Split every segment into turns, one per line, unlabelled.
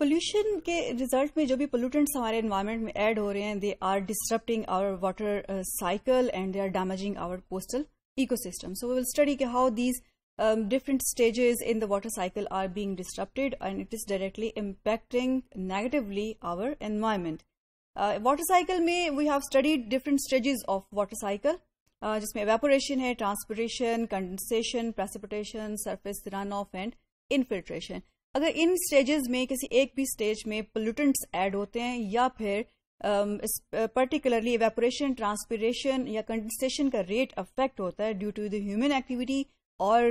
Pollution के result में जो भी पोल्यूटेंट्स हमारे एनवायरमेंट में ऐड हो रहे हैं they are disrupting our water cycle and they are damaging our coastal ecosystem so we will study how these different stages in the water cycle are being disrupted and it is directly impacting negatively our environment water cycle में we have study different stages of water cycle जिसमें evaporation है transportation condensation precipitation surface run off and infiltration अगर इन stages में किसी एक भी stage में पोल्यूटेंट्स ऐड होते हैं या फिर पर्टिकुलरली एवेपोरेशन ट्रांसपीरेशन या कंडेंसेशन का रेट अफेक्ट होता है due to the human activity और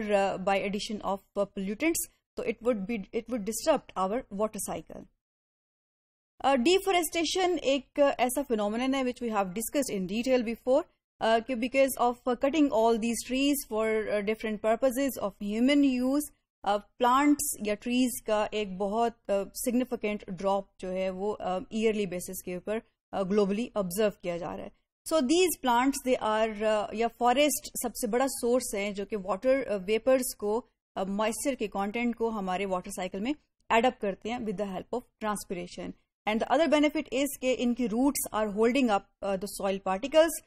बाय एडिशन ऑफ पोल्यूटेंट्स तो it would be it would disturb our water cycle deforestation एक uh, ऐसा फिनोमिन है which we have discussed in detail before because of cutting all these trees for different purposes of human use plants या trees का एक बहुत significant drop जो है वो ईयरली बेसिस के ऊपर ग्लोबली ऑब्जर्व किया जा रहा है so these plants they are या फॉरेस्ट सबसे बड़ा सोर्स है जो कि वाटर वेपर्स को मॉइस्चर के कंटेंट को हमारे वाटर साइकिल में एडअप करते हैं with the help of transpiration and the other benefit is के इनकी roots are holding up the soil particles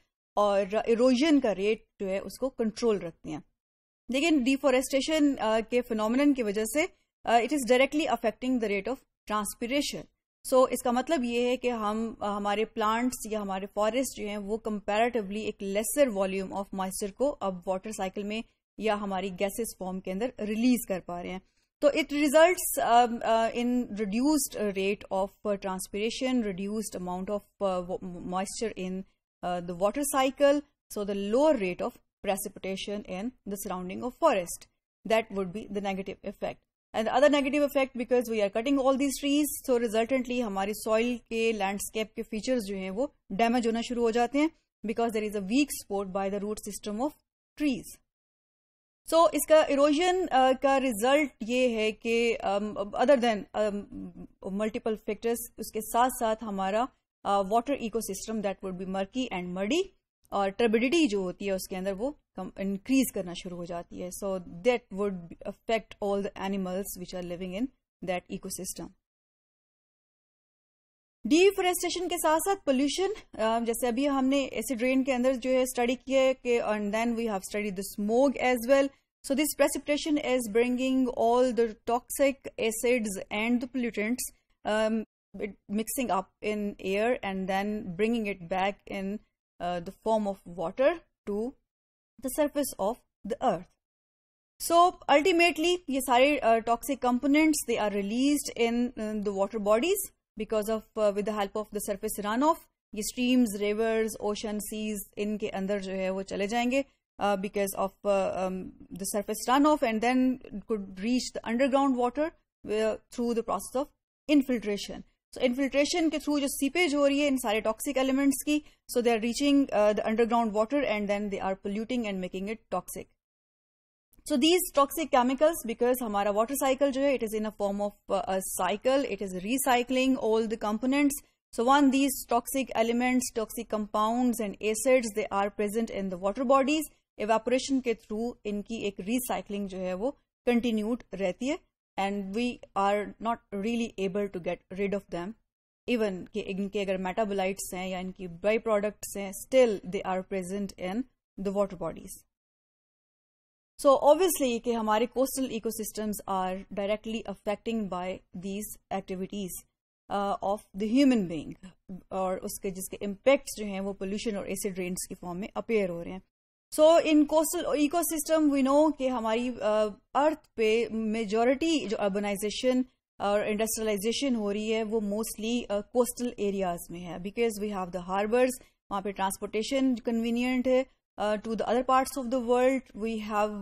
और इरोजन का रेट जो है उसको कंट्रोल रखते हैं लेकिन डिफोरेस्टेशन uh, के फिनोमिन की वजह से it is directly affecting the rate of transpiration so इसका मतलब ये है कि हम uh, हमारे प्लांट्स या हमारे फॉरेस्ट जो हैं वो कंपैरेटिवली एक लेसर वॉल्यूम ऑफ मॉइस्चर को अब वाटर साइकिल में या हमारी गैसेस फॉर्म के अंदर रिलीज कर पा रहे हैं तो it result in reduced rate of transpiration reduced amount of moisture in the water cycle so the lower rate of precipitation in the surrounding of forest. That would be the negative effect. And the other negative effect because we are cutting all these trees, so resultantly hamari soil ke landscape ke features jo hain wo damage hona shuru ho jate hain because there is a weak support by the root system of trees. So so, इसका erosion uh, का result ये है कि other than multiple factors उसके साथ साथ हमारा water ecosystem that would be murky and muddy और ट्रबिडिटी जो होती है उसके अंदर वो इंक्रीज करना शुरू हो जाती है so that would affect all the animals which are living in that ecosystem deforestation के साथ साथ पोल्यूशन जैसे अभी हमने एसिड रेन के अंदर जो है स्टडी किया है कि and then we have study the smog as well so this precipitation is bringing all the toxic acids and the pollutants mixing up in air and then bringing it back in Uh, the form of water to the surface of the earth. So ultimately, these uh, are toxic components, they are released in, in uh, the water bodies because of with the help of the surface runoff. ये streams rivers ocean seas इनके अंदर जो है वो चले because of uh, um, the surface runoff and then could reach the underground water uh, through the process of infiltration. So infiltration के through जो seepage हो रही है इन सारे टॉक्सिक एलिमेंट्स की so they are reaching the underground water and then they are polluting and making it toxic so these toxic chemicals because हमारा water cycle जो है it is in a form of a cycle it is recycling all the components so one these toxic elements toxic compound and acids they are present in the water bodies evaporation के through इनकी एक recycling जो है वो continued रहती है and we are not really able to get rid of them even if metabolites and byproducts still they are present in the water bodies so obviously our coastal ecosystems are directly affecting by these activities uh, of the human being or uske jiske impacts jo hain pollution or acid rains ki form mein appear so in coastal ecosystem we know कि हमारी अर्थ पे majority जो urbanisation और industrialisation हो रही है वो mostly coastal areas में है because we have the harbours वहां पे ट्रांसपोर्टेशन कन्वीनियंट है to the other parts of the world we have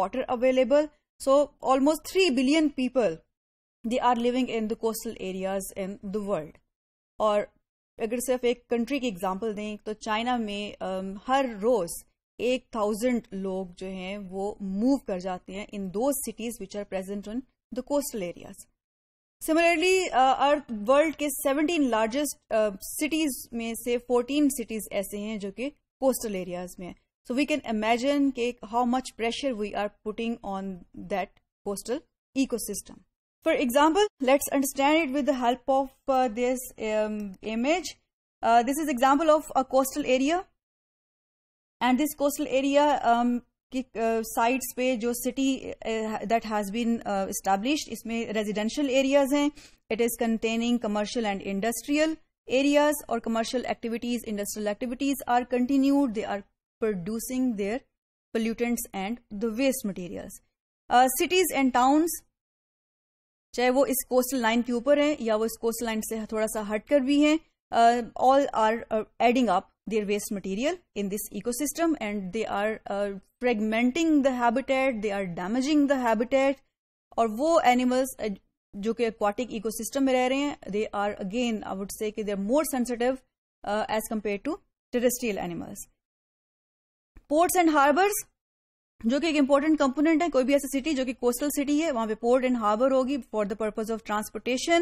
water available so almost three billion people they are living in the coastal areas in the world और अगर सिर्फ एक country की example दें तो चाइना में um, हर रोज एक थाउजेंड लोग जो हैं वो मूव कर जाते हैं इन दो cities which are present on the coastal areas similarly earth world के सेवनटीन लार्जेस्ट सिटीज में से फोर्टीन सिटीज ऐसे हैं जो कि कोस्टल एरियाज में है सो वी कैन इमेजिन के how much pressure we are putting on that coastal eco system for example let's understand it with the help of this image this is example of a coastal area and this coastal area की sites पे जो city that has been established इसमें residential areas हैं it is containing commercial and industrial areas और commercial activities industrial activities are continued they are producing their pollutants and the waste materials. Cities and towns चाहे वो इस coastal line के ऊपर है या वो इस कोस्टल लाइन से थोड़ा सा हटकर भी हैं Uh, all are uh, adding up their waste material in this ecosystem and they are uh, fragmenting the habitat, they are damaging the habitat or wo animals uh, aquatic ecosystem mein they are again I would say they are more sensitive as compared to terrestrial animals. Ports and harbors जो कि एक important component है city, भी ऐसी city जो कि coastal city है वहां पे पोर्ट एंड हार्बर होगी for the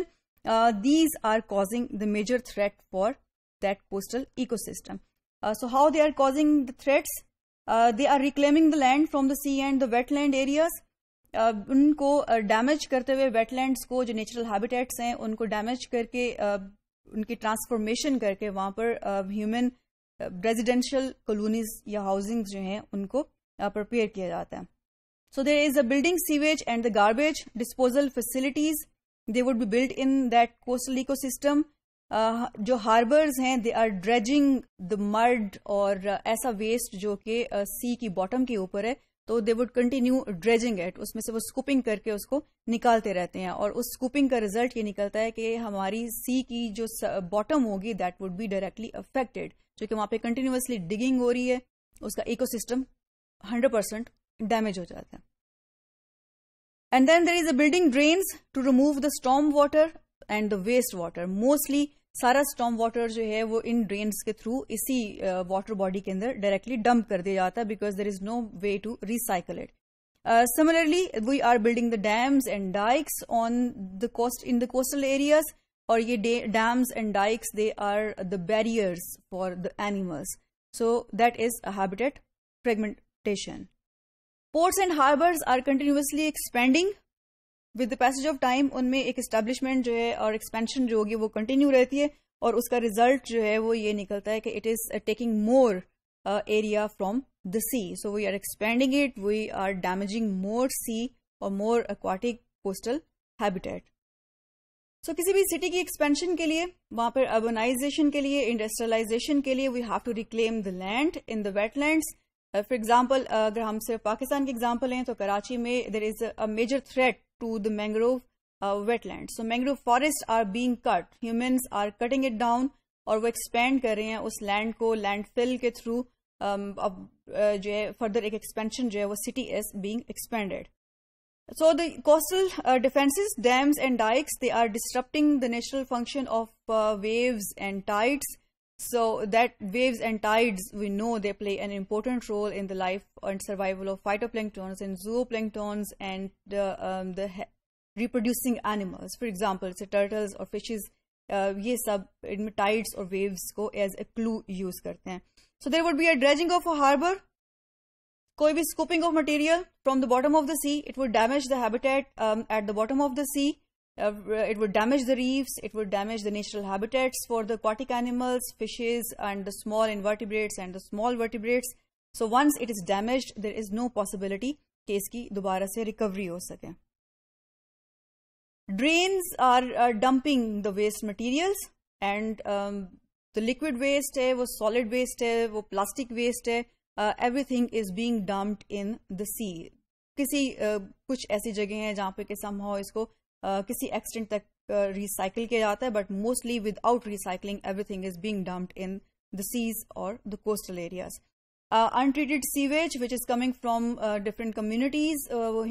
uh, these are causing the major threat for that coastal ecosystem. Uh, so how they are causing the threats? Uh, they are reclaiming the land from the sea and the wetland areas. Uh, उनको damage uh, करते हुए wetlands को जो natural habitats हैं उनको damage करके uh, उनकी transformation करके वहां पर ह्यूमन रेजिडेंशियल कॉलोनीज या हाउसिंग जो हैं उनको प्रिपेयर किया जाता है so there is a building sewage and the garbage disposal facilities they would be built in that coastal ecosystem. Uh, जो हार्बर्स हैं they are dredging the mud और uh, ऐसा वेस्ट जो कि सी uh, की बॉटम के ऊपर है तो they would continue dredging at उसमें से वो स्कूपिंग करके उसको निकालते रहते हैं और उस स्कूपिंग का रिजल्ट ये निकलता है कि हमारी सी की जो बॉटम होगी that would be directly affected जो कि वहां पे कंटिन्यूसली डिगिंग हो रही है उसका इकोसिस्टम 100 परसेंट डैमेज हो जाता है And then there is a building drains to remove the storm water and the waste water. Mostly, sara storm water jo hai, wo in drains ke through isi uh, water body ke indar directly dump kar diya jata because there is no way to recycle it. Uh, similarly, we are building the dams and dykes on the coast in the coastal areas. Or ye dams and dykes they are the barriers for the animals. So that is a habitat fragmentation. Ports and harbours are continuously expanding with the passage of time उनमें एक establishment जो है और expansion जो होगी वो continue रहती है और उसका रिजल्ट जो है वो ये निकलता है कि it is taking more area from the sea so we are expanding it we are damaging more sea और more aquatic coastal habitat so किसी भी सिटी की एक्सपेंशन के लिए वहां पर अर्बनाइजेशन के लिए इंडस्ट्रियलाइजेशन के लिए we have to reclaim the land in the wetlands Uh, for example, agar hum sirf Pakistan ki example hain to Karachi there is a, major threat to the mangrove uh, wetlands. So mangrove forests are being cut. Humans are cutting it down aur wo expand kar rahe hain land landfill through um, uh, further expansion jo hai city is being expanded. So the coastal defenses, dams and dikes, they are disrupting the natural function of waves and tides. So that waves and tides, we know they play an important role in the life and survival of phytoplanktons and zooplanktons and uh, um, the reproducing animals. For example, say turtles or fishes, uh, ये सब tides और waves को as a clue use करते हैं. So there would be a dredging of a harbor, कोई भी scooping of material from the bottom of the sea, it would damage the habitat um, at the bottom of the sea. Uh, it would damage the reefs, it would damage the natural habitats for the aquatic animals, fishes and the small invertebrates and the small vertebrates. So once it is damaged, there is no possibility case ki dubara recovery ho sake. Drains are, dumping the waste materials and um, the liquid waste, hai, wo solid waste, hai, wo plastic waste, hai, uh, everything is being dumped in the sea. Kisi kuch aisi jagah hai jahan pe ke somehow isko किसी extent तक recycle किया जाता है but mostly without recycling, everything is being dumped in the seas or the coastal areas. untreated sewage which is coming from different communities,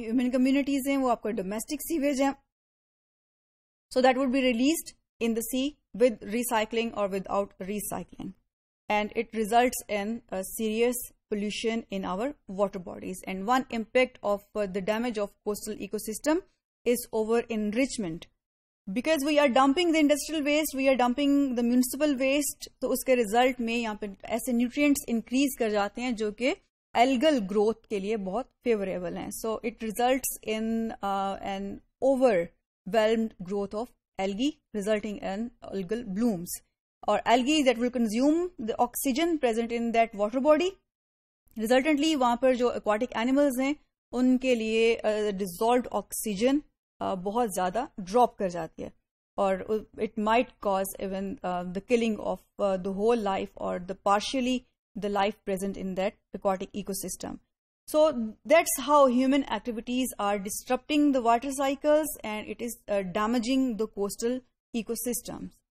human communities हैं वो आपका domestic sewage So that would be released in the sea with recycling or without recycling. And it results in serious pollution in our water bodies. And one impact of uh, the damage of coastal ecosystem is over enrichment because we are dumping the industrial waste we are dumping the municipal waste तो उसके result में यहाँ पे ऐसे nutrients increase कर जाते हैं जो कि एल्गल ग्रोथ के लिए बहुत फेवरेबल हैं so it result in an over weed growth of algae resulting in algal blooms और algae that will consume the oxygen present in that water body resultantly वहां पर जो एक्वाटिक एनिमल्स हैं उनके लिए डिजोल्व uh, ऑक्सीजन बहुत ज़्यादा drop कर जाती है और it might cause even the killing of the whole life और the partially the life present in that aquatic ecosystem. So that's how human activities are disrupting the water cycles and it is uh, damaging the coastal ecosystems.